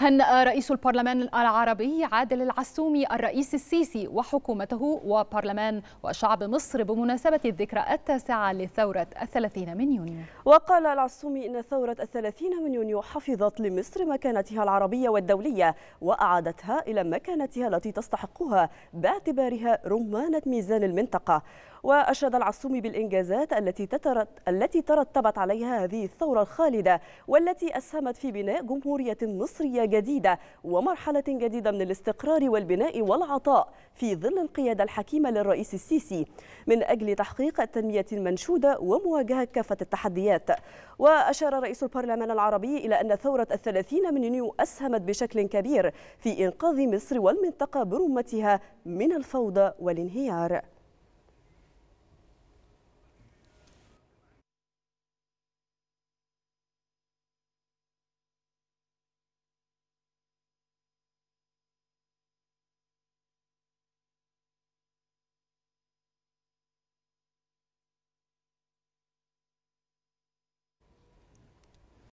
هنأ رئيس البرلمان العربي عادل العسومي الرئيس السيسي وحكومته وبرلمان وشعب مصر بمناسبة الذكرى التاسعة لثورة الثلاثين من يونيو وقال العسومي إن ثورة الثلاثين من يونيو حفظت لمصر مكانتها العربية والدولية وأعادتها إلى مكانتها التي تستحقها باعتبارها رمانة ميزان المنطقة وأشاد العسومي بالإنجازات التي تترت التي ترتبت عليها هذه الثورة الخالدة والتي أسهمت في بناء جمهورية مصرية جديدة ومرحلة جديدة من الاستقرار والبناء والعطاء في ظل القيادة الحكيمة للرئيس السيسي من أجل تحقيق التنمية المنشودة ومواجهة كافة التحديات وأشار رئيس البرلمان العربي إلى أن ثورة الثلاثين من يونيو أسهمت بشكل كبير في إنقاذ مصر والمنطقة برمتها من الفوضى والانهيار